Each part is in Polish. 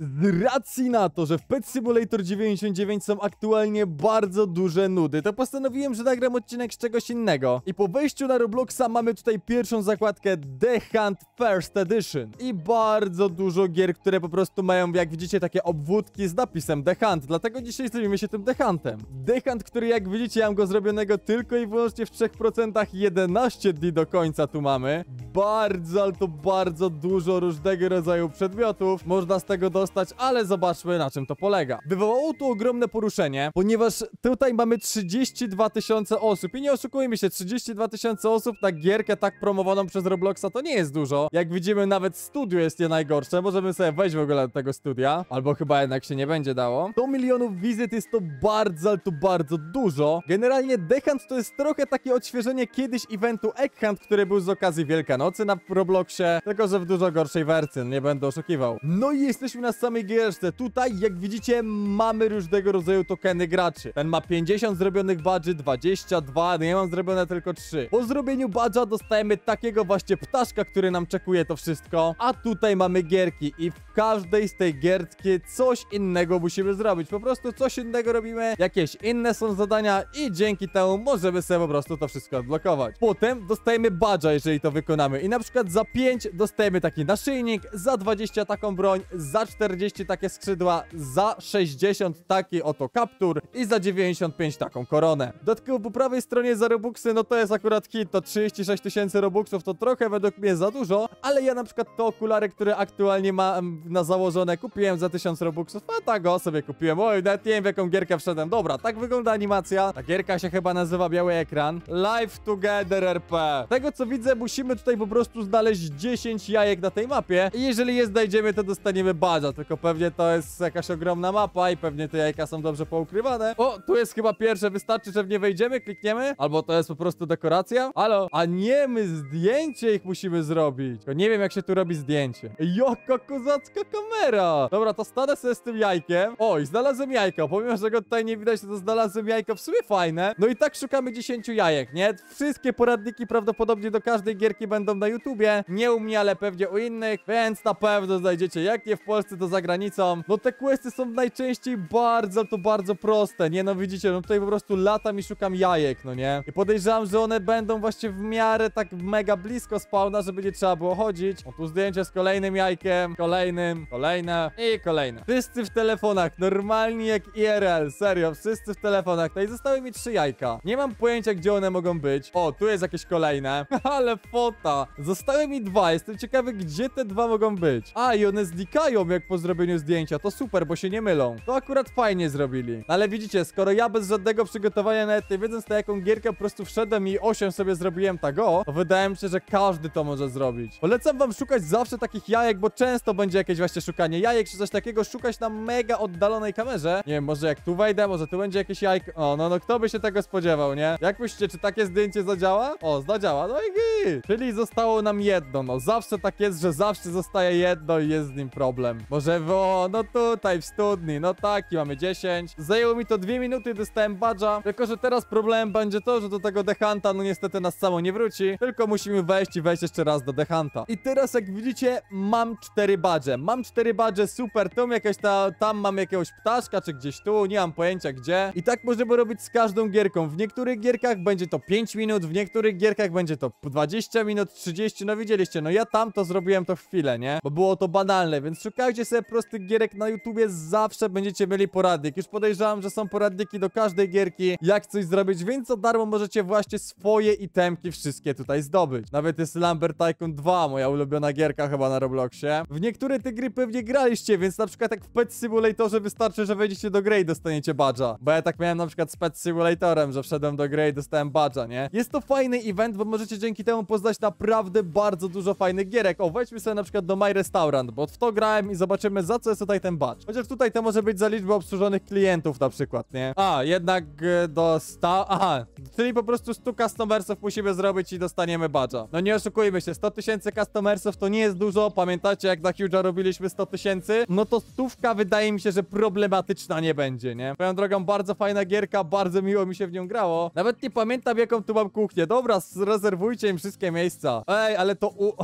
z racji na to, że w Pet Simulator 99 są aktualnie bardzo duże nudy, to postanowiłem, że nagram odcinek z czegoś innego. I po wejściu na Robloxa mamy tutaj pierwszą zakładkę The Hunt First Edition. I bardzo dużo gier, które po prostu mają, jak widzicie, takie obwódki z napisem The Hunt. Dlatego dzisiaj zajmiemy się tym The Huntem. The Hunt, który jak widzicie, ja mam go zrobionego tylko i wyłącznie w 3%, 11 dni do końca tu mamy. Bardzo, ale to bardzo dużo różnego rodzaju przedmiotów. Można z tego dostać postać, ale zobaczmy na czym to polega. Wywołało tu ogromne poruszenie, ponieważ tutaj mamy 32 tysiące osób i nie oszukujmy się, 32 tysiące osób na gierkę tak promowaną przez Robloxa to nie jest dużo. Jak widzimy nawet studio jest nie najgorsze, możemy sobie wejść w ogóle do tego studia, albo chyba jednak się nie będzie dało. 100 milionów wizyt jest to bardzo, ale to bardzo dużo. Generalnie Dehunt to jest trochę takie odświeżenie kiedyś eventu Egg który był z okazji Wielkanocy na Robloxie, tylko że w dużo gorszej wersji, nie będę oszukiwał. No i jesteśmy na samej gierszce. Tutaj, jak widzicie, mamy różnego rodzaju tokeny graczy. Ten ma 50 zrobionych badży, 22, no ja mam zrobione tylko 3. Po zrobieniu badża dostajemy takiego właśnie ptaszka, który nam czekuje to wszystko. A tutaj mamy gierki i w każdej z tej gierki coś innego musimy zrobić. Po prostu coś innego robimy, jakieś inne są zadania i dzięki temu możemy sobie po prostu to wszystko odblokować. Potem dostajemy badża, jeżeli to wykonamy. I na przykład za 5 dostajemy taki naszyjnik, za 20 taką broń, za 4 40 takie skrzydła, za 60 taki oto kaptur i za 95 taką koronę. Dodatkowo po prawej stronie za robuxy, no to jest akurat hit, to 36 tysięcy robuxów to trochę według mnie za dużo, ale ja na przykład te okulary, które aktualnie mam na założone kupiłem za 1000 robuxów, a tak go sobie kupiłem, oj nawet nie wiem w jaką gierkę wszedłem. Dobra, tak wygląda animacja, ta gierka się chyba nazywa Biały Ekran. Live Together RP. Tego co widzę musimy tutaj po prostu znaleźć 10 jajek na tej mapie i jeżeli je znajdziemy to dostaniemy baza. No, tylko pewnie to jest jakaś ogromna mapa i pewnie te jajka są dobrze poukrywane. O, tu jest chyba pierwsze, wystarczy, że w nie wejdziemy, klikniemy, albo to jest po prostu dekoracja. Halo, a nie, my zdjęcie ich musimy zrobić. Tylko nie wiem, jak się tu robi zdjęcie. Jaka kozacka kamera! Dobra, to stanę sobie z tym jajkiem. Oj, znalazłem jajko, pomimo, że go tutaj nie widać, to znalazłem jajko, w sumie fajne. No i tak szukamy 10 jajek, nie? Wszystkie poradniki prawdopodobnie do każdej gierki będą na YouTubie. Nie u mnie, ale pewnie u innych, więc na pewno znajdziecie, jak nie w Polsce, to za granicą. No te questy są najczęściej bardzo, to bardzo proste, nie? No widzicie, no tutaj po prostu latam i szukam jajek, no nie? I podejrzewam, że one będą właśnie w miarę tak mega blisko spawna, że będzie trzeba było chodzić. O, tu zdjęcie z kolejnym jajkiem, kolejnym, kolejne i kolejne. Wszyscy w telefonach, normalnie jak IRL, serio, wszyscy w telefonach. No i zostały mi trzy jajka. Nie mam pojęcia, gdzie one mogą być. O, tu jest jakieś kolejne. Ale fota! Zostały mi dwa, jestem ciekawy, gdzie te dwa mogą być. A, i one znikają, jak po zrobieniu zdjęcia. To super, bo się nie mylą. To akurat fajnie zrobili. No ale widzicie, skoro ja bez żadnego przygotowania nawet nie wiedząc na jaką gierkę po prostu wszedłem i 8 sobie zrobiłem tego, tak, to wydaje mi się, że każdy to może zrobić. Polecam wam szukać zawsze takich jajek, bo często będzie jakieś właśnie szukanie jajek czy coś takiego, szukać na mega oddalonej kamerze. Nie wiem, może jak tu wejdę, może tu będzie jakieś jajko. O, no, no, kto by się tego spodziewał, nie? Jak myślicie, czy takie zdjęcie zadziała? O, zadziała, no i git. Czyli zostało nam jedno, no zawsze tak jest, że zawsze zostaje jedno i jest z nim problem. Może Orzewo, no tutaj w studni, no taki, mamy 10. Zajęło mi to 2 minuty, dostałem badża. Tylko, że teraz problem będzie to, że do tego Dehanta no niestety nas samo nie wróci. Tylko musimy wejść i wejść jeszcze raz do Dehanta. I teraz jak widzicie, mam 4 badże. Mam 4 badże, super. Tam jakaś ta, tam mam jakiegoś ptaszka, czy gdzieś tu, nie mam pojęcia gdzie. I tak możemy robić z każdą gierką. W niektórych gierkach będzie to 5 minut, w niektórych gierkach będzie to 20 minut, 30, no widzieliście. No ja tam to zrobiłem to w chwilę, nie? Bo było to banalne, więc szukajcie sobie prostych gierek na YouTubie zawsze będziecie mieli poradnik. Już podejrzewam, że są poradniki do każdej gierki, jak coś zrobić, więc za darmo możecie właśnie swoje itemki wszystkie tutaj zdobyć. Nawet jest Lambert Tycoon 2, moja ulubiona gierka chyba na Robloxie. W niektóre te gry pewnie graliście, więc na przykład jak w Pet Simulatorze wystarczy, że wejdziecie do gry i dostaniecie badża. Bo ja tak miałem na przykład z Pet Simulatorem, że wszedłem do gry i dostałem badża, nie? Jest to fajny event, bo możecie dzięki temu poznać naprawdę bardzo dużo fajnych gierek. O, wejdźmy sobie na przykład do My Restaurant, bo w to grałem i zobaczyłem zobaczymy, za co jest tutaj ten badge? Chociaż tutaj to może być za liczbę obsłużonych klientów na przykład, nie? A, jednak y, dostał, Aha, czyli po prostu 100 customersów musimy zrobić i dostaniemy badża. No nie oszukujmy się, 100 tysięcy customersów to nie jest dużo. Pamiętacie, jak na Huge'a robiliśmy 100 tysięcy? No to stówka wydaje mi się, że problematyczna nie będzie, nie? Swoją drogą, bardzo fajna gierka, bardzo miło mi się w nią grało. Nawet nie pamiętam, jaką tu mam kuchnię. Dobra, zrezerwujcie im wszystkie miejsca. Ej, ale to u...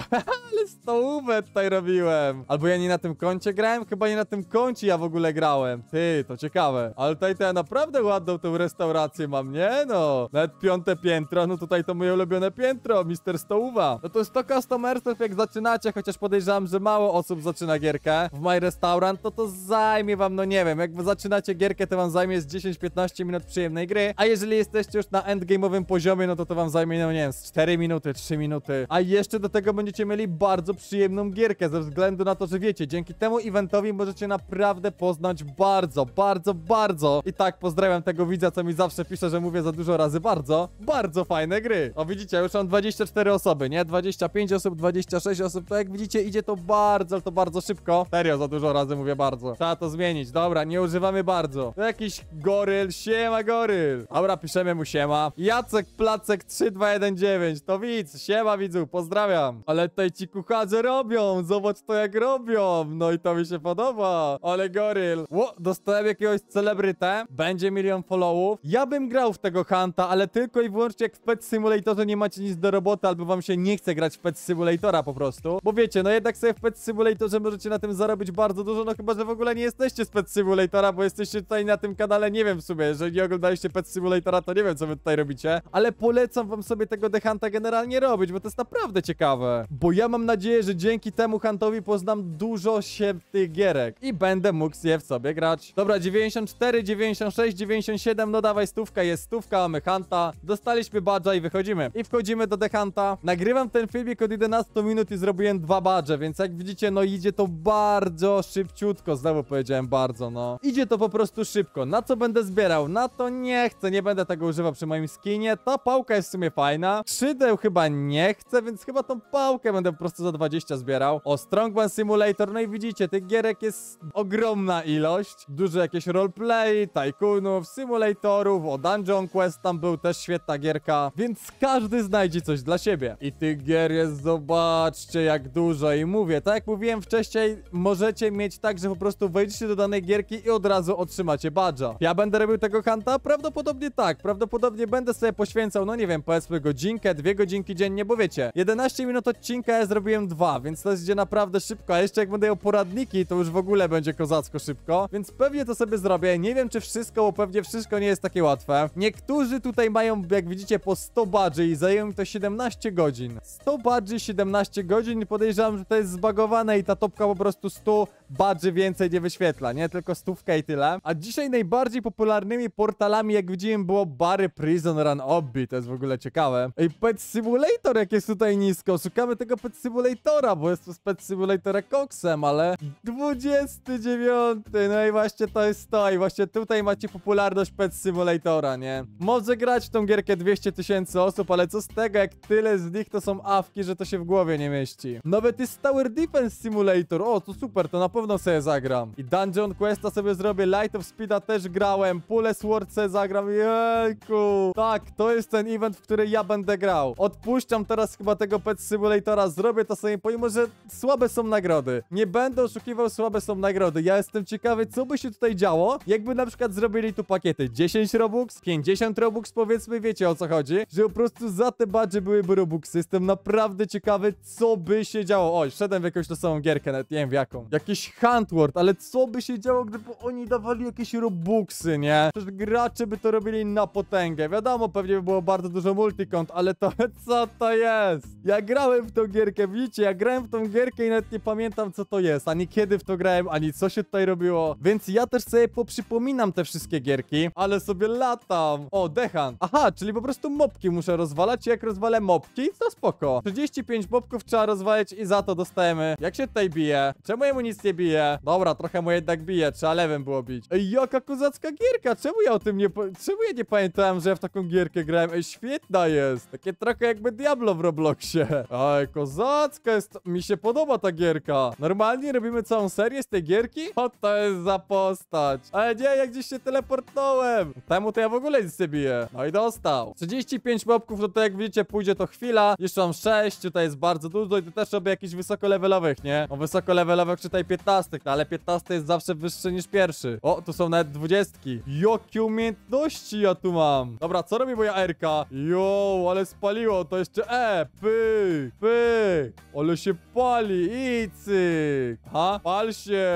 ale stołówę tutaj robiłem. Albo ja nie na tym koncie grałem chyba nie na tym koncie ja w ogóle grałem. Ty, to ciekawe. Ale tutaj to ja naprawdę ładną tą restaurację mam, nie no. Nawet piąte piętro, no tutaj to moje ulubione piętro, Mister Stołowa. No to 100 customersów jak zaczynacie, chociaż podejrzewam, że mało osób zaczyna gierkę w My Restaurant, to to zajmie wam, no nie wiem, jak zaczynacie gierkę, to wam zajmie z 10-15 minut przyjemnej gry, a jeżeli jesteście już na endgame'owym poziomie, no to to wam zajmie, no nie wiem, 4 minuty, 3 minuty, a jeszcze do tego będziecie mieli bardzo przyjemną gierkę, ze względu na to, że wiecie, dzięki temu temu eventowi możecie naprawdę poznać bardzo, bardzo, bardzo. I tak pozdrawiam tego widza, co mi zawsze pisze, że mówię za dużo razy bardzo. Bardzo fajne gry. O widzicie, już mam 24 osoby, nie? 25 osób, 26 osób. To jak widzicie, idzie to bardzo, to bardzo szybko. Serio, za dużo razy mówię bardzo. Trzeba to zmienić. Dobra, nie używamy bardzo. To jakiś goryl, siema goryl. Dobra, piszemy mu siema. Jacek Placek 3219, to widz, siema widzu, pozdrawiam. Ale tutaj ci kucharze robią, zobacz to jak robią. No Oj, to mi się podoba. Ale goryl. Ło, dostałem jakiegoś celebrytę. Będzie milion followów. Ja bym grał w tego Hanta, ale tylko i wyłącznie jak w Pet Simulatorze nie macie nic do roboty, albo wam się nie chce grać w Pet Simulatora po prostu. Bo wiecie, no jednak sobie w Pet Simulatorze możecie na tym zarobić bardzo dużo, no chyba, że w ogóle nie jesteście z Pet Simulatora, bo jesteście tutaj na tym kanale, nie wiem w sumie, jeżeli oglądaliście Pet Simulatora, to nie wiem, co wy tutaj robicie, ale polecam wam sobie tego The Hunta generalnie robić, bo to jest naprawdę ciekawe. Bo ja mam nadzieję, że dzięki temu Huntowi poznam dużo się 8 tych gierek i będę mógł je w sobie grać. Dobra, 94, 96, 97, no dawaj stówka, jest stówka, mamy Hanta. Dostaliśmy badża i wychodzimy. I wchodzimy do Hunta. Nagrywam ten filmik od 11 minut i zrobiłem dwa badże, więc jak widzicie, no idzie to bardzo szybciutko. Znowu powiedziałem bardzo, no. Idzie to po prostu szybko. Na co będę zbierał? Na to nie chcę, nie będę tego używał przy moim skinie. Ta pałka jest w sumie fajna. 3D chyba nie chcę, więc chyba tą pałkę będę po prostu za 20 zbierał. O Strongman Simulator, no i widzicie, niesamowicie. Tych gierek jest ogromna ilość. Duże jakieś roleplay, tajkunów, symulatorów, o Dungeon Quest tam był też świetna gierka, więc każdy znajdzie coś dla siebie. I tych gier jest, zobaczcie jak dużo i mówię, tak jak mówiłem wcześniej, możecie mieć tak, że po prostu wejdziecie do danej gierki i od razu otrzymacie badża. Ja będę robił tego hanta? Prawdopodobnie tak, prawdopodobnie będę sobie poświęcał, no nie wiem, powiedzmy godzinkę, dwie godzinki dziennie, bo wiecie, 11 minut odcinka ja zrobiłem dwa, więc to jest gdzie naprawdę szybko, a jeszcze jak będę ją poradzał składniki, to już w ogóle będzie kozacko szybko, więc pewnie to sobie zrobię. Nie wiem, czy wszystko, bo pewnie wszystko nie jest takie łatwe. Niektórzy tutaj mają, jak widzicie, po 100 badży i zajęło mi to 17 godzin. 100 badży, 17 godzin. Podejrzewam, że to jest zbagowane i ta topka po prostu 100 badży więcej nie wyświetla, nie? Tylko stówkę i tyle. A dzisiaj najbardziej popularnymi portalami, jak widziałem, było Bary Prison Run Obby. To jest w ogóle ciekawe. Ej, Pet Simulator, jak jest tutaj nisko. Szukamy tego Pet Simulatora, bo jest to z Pet Simulatora koksem, ale 29. No i właśnie to jest to. I właśnie tutaj macie popularność Pet Simulatora, nie? Może grać w tą gierkę 200 tysięcy osób, ale co z tego, jak tyle z nich to są awki, że to się w głowie nie mieści. Nawet jest Tower Defense Simulator. O, to super, to na pewno sobie zagram. I Dungeon Questa sobie zrobię, Light of Speeda też grałem, Pule Sword zagram. Jejku! Tak, to jest ten event, w który ja będę grał. Odpuszczam teraz chyba tego Pet Simulatora, zrobię to sobie, pomimo, że słabe są nagrody. Nie będą oszukiwał, słabe są nagrody. Ja jestem ciekawy, co by się tutaj działo, jakby na przykład zrobili tu pakiety 10 Robux, 50 Robux, powiedzmy, wiecie o co chodzi, że po prostu za te badże byłyby Robuxy. Jestem naprawdę ciekawy, co by się działo. Oj, wszedłem w jakąś tą samą gierkę, nawet nie wiem w jaką. Jakiś Huntword, ale co by się działo, gdyby oni dawali jakieś Robuxy, nie? Przecież gracze by to robili na potęgę. Wiadomo, pewnie by było bardzo dużo multikont, ale to co to jest? Ja grałem w tą gierkę, widzicie, ja grałem w tą gierkę i nawet nie pamiętam co to jest, a ani kiedy w to grałem, ani co się tutaj robiło. Więc ja też sobie poprzypominam te wszystkie gierki, ale sobie latam. O, Dehan. Aha, czyli po prostu mopki muszę rozwalać. Jak rozwalę mopki, to spoko. 35 mopków trzeba rozwalać i za to dostajemy. Jak się tutaj bije? Czemu jemu nic nie bije? Dobra, trochę mu jednak bije. Trzeba lewym było bić. Ej, jaka kozacka gierka. Czemu ja o tym nie... Czemu ja nie pamiętałem, że ja w taką gierkę grałem? Ej, świetna jest. Takie trochę jakby Diablo w Robloxie. Ej, kozacka jest... Mi się podoba ta gierka. Normalnie robię robimy całą serię z tej gierki? O, to jest za postać. Ale nie, jak gdzieś się teleportnąłem. Temu to ja w ogóle nic nie biję. No i dostał. 35 mobków, no to jak widzicie, pójdzie to chwila. Jeszcze mam 6, tutaj jest bardzo dużo i to też robię jakichś wysokolevelowych, nie? wysoko no wysokolevelowych czytaj 15, no ale 15 jest zawsze wyższy niż pierwszy. O, tu są nawet 20. Jakie umiejętności ja tu mam. Dobra, co robi moja RK? Jo, ale spaliło, to jeszcze E. Pyk, pyk. Ale się pali, i cyk. Ha? Pal się!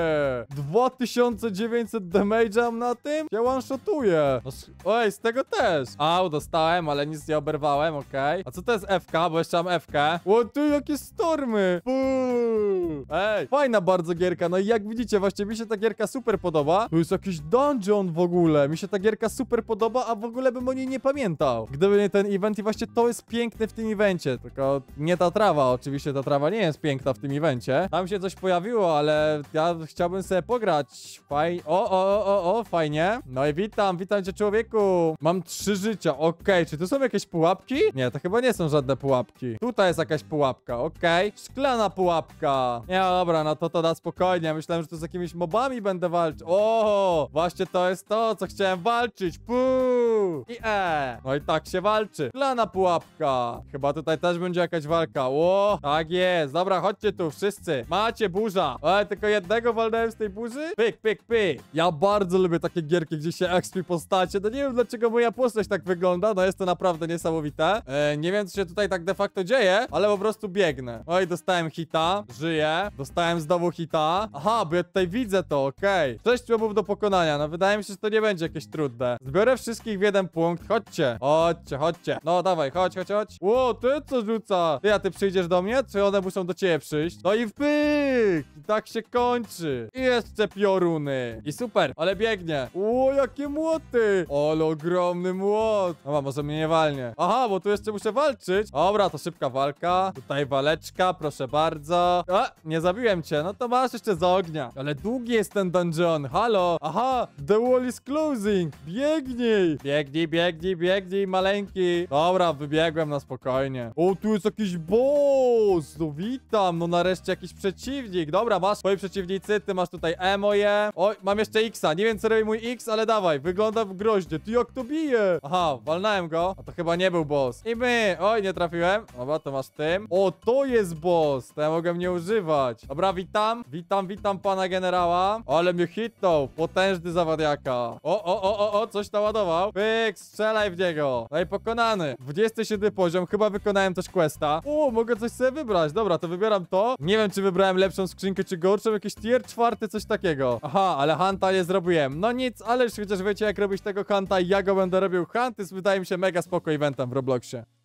2900 damage'a na tym? Ja one-shotuję. No oj, z tego też. Au, dostałem, ale nic nie oberwałem, okej. Okay. A co to jest FK? Bo jeszcze mam FK. O ty, jakie stormy! Buu. Ej, fajna bardzo gierka. No i jak widzicie, właśnie mi się ta gierka super podoba. To jest jakiś dungeon w ogóle. Mi się ta gierka super podoba, a w ogóle bym o niej nie pamiętał. Gdyby nie ten event i właśnie to jest piękne w tym evencie. Tylko nie ta trawa. Oczywiście ta trawa nie jest piękna w tym evencie. Tam się coś pojawiło, było, ale ja chciałbym sobie pograć. Fajnie. O, o, o, o, fajnie. No i witam, witam cię człowieku. Mam trzy życia, okej. Okay. Czy tu są jakieś pułapki? Nie, to chyba nie są żadne pułapki. Tutaj jest jakaś pułapka, okej. Okay. Szklana pułapka. Nie, no dobra, no to to da spokojnie. Myślałem, że tu z jakimiś mobami będę walczył. O, właśnie to jest to, co chciałem walczyć. Puuu. I e. No i tak się walczy. Szklana pułapka. Chyba tutaj też będzie jakaś walka. Ło, tak jest. Dobra, chodźcie tu wszyscy. Macie burza. Dobra. tylko jednego walnąłem z tej burzy. Pyk, pyk, pyk. Ja bardzo lubię takie gierki, gdzie się XP postacie. No nie wiem, dlaczego moja postać tak wygląda. No jest to naprawdę niesamowite. E, nie wiem, co się tutaj tak de facto dzieje, ale po prostu biegnę. Oj, dostałem hita. Żyję. Dostałem znowu hita. Aha, bo ja tutaj widzę to, okej. Okay. Sześć łobów do pokonania. No wydaje mi się, że to nie będzie jakieś trudne. Zbiorę wszystkich w jeden punkt. Chodźcie. Chodźcie, chodźcie. No dawaj, chodź, chodź, chodź. Ło, ty co rzuca? Ty, a ty przyjdziesz do mnie? Czy one muszą do ciebie przyjść? No i w pyk! I tak się kończy. I jeszcze pioruny. I super, ale biegnie. O, jakie młoty. Ale ogromny młot. No może mnie nie walnie. Aha, bo tu jeszcze muszę walczyć. Dobra, to szybka walka. Tutaj waleczka, proszę bardzo. A, nie zabiłem cię. No to masz jeszcze za ognia. Ale długi jest ten dungeon. Halo. Aha, the wall is closing. Biegnij. Biegnij, biegnij, biegnij, maleńki. Dobra, wybiegłem na spokojnie. O, tu jest jakiś boss. Jezu, witam, no nareszcie jakiś przeciwnik. Dobra, masz twoi przeciwnicy, ty masz tutaj E moje. Oj, mam jeszcze Xa, nie wiem co robi mój X, ale dawaj, wygląda w groźnie. Ty jak to bije? Aha, walnąłem go. A to chyba nie był boss. I my, oj, nie trafiłem. Dobra, to masz tym. O, to jest boss, to ja mogę mnie używać. Dobra, witam, witam, witam pana generała. O, ale mnie hitnął, potężny zawadiaka. O, o, o, o, o, coś naładował. Pyk, strzelaj w niego. No i pokonany. 27 poziom, chyba wykonałem też questa. O, mogę coś sobie wybrać? Dobra, to wybieram to. Nie wiem, czy wybrałem lepszą skrzynkę, czy gorszą. jakiś tier czwarty, coś takiego. Aha, ale hanta nie zrobiłem. No nic, ale już chociaż wiecie, jak robić tego hanta, ja go będę robił. Hunt jest, wydaje mi się, mega spoko eventem w Robloxie.